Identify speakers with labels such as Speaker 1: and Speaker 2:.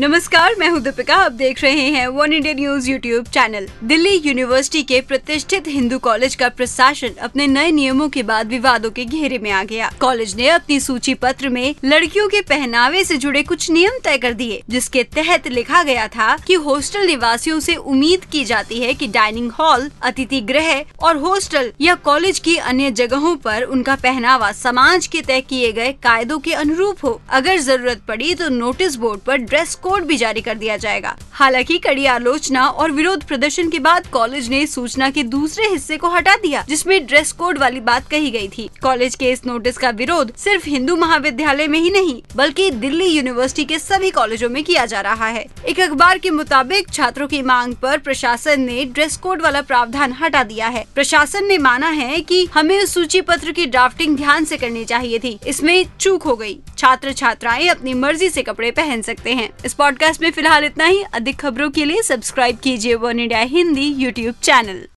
Speaker 1: नमस्कार मैं हूं दीपिका आप देख रहे हैं One India news YouTube channel Delhi university के प्रतिष्ठित हिंदू कॉलेज का प्रशासन अपने नए नियमों के बाद विवादों के घेरे में आ गया कॉलेज ने अपनी सूची पत्र में लड़कियों के पहनावे से जुड़े कुछ नियम तय कर दिए जिसके तहत लिखा गया था कि हॉस्टल निवासियों से उम्मीद की जाती है कि डाइनिंग हॉल अतिथि गृह और हॉस्टल या कॉलेज की अन्य जगहों पर उनका पहनावा समाज के तय किए गए कायदों के अनुरूप हो अगर जरूरत पड़ी तो नोटिस बोर्ड आरोप ड्रेस कोड भी जारी कर दिया जाएगा हालांकि कड़ी आलोचना और विरोध प्रदर्शन के बाद कॉलेज ने सूचना के दूसरे हिस्से को हटा दिया जिसमे ड्रेस कोड वाली बात कही गयी थी कॉलेज के इस नोटिस का विरोध सिर्फ हिंदू महाविद्यालय में ही नहीं बल्कि दिल्ली यूनिवर्सिटी के सभी कॉलेजों में किया जा रहा है एक अखबार के मुताबिक छात्रों की मांग आरोप प्रशासन ने ड्रेस कोड वाला प्रावधान हटा दिया है प्रशासन ने माना है कि हमें उस सूची पत्र की ड्राफ्टिंग ध्यान से करनी चाहिए थी इसमें चूक हो गई। छात्र छात्राएं अपनी मर्जी से कपड़े पहन सकते हैं इस पॉडकास्ट में फिलहाल इतना ही अधिक खबरों के लिए सब्सक्राइब कीजिए One India Hindi YouTube channel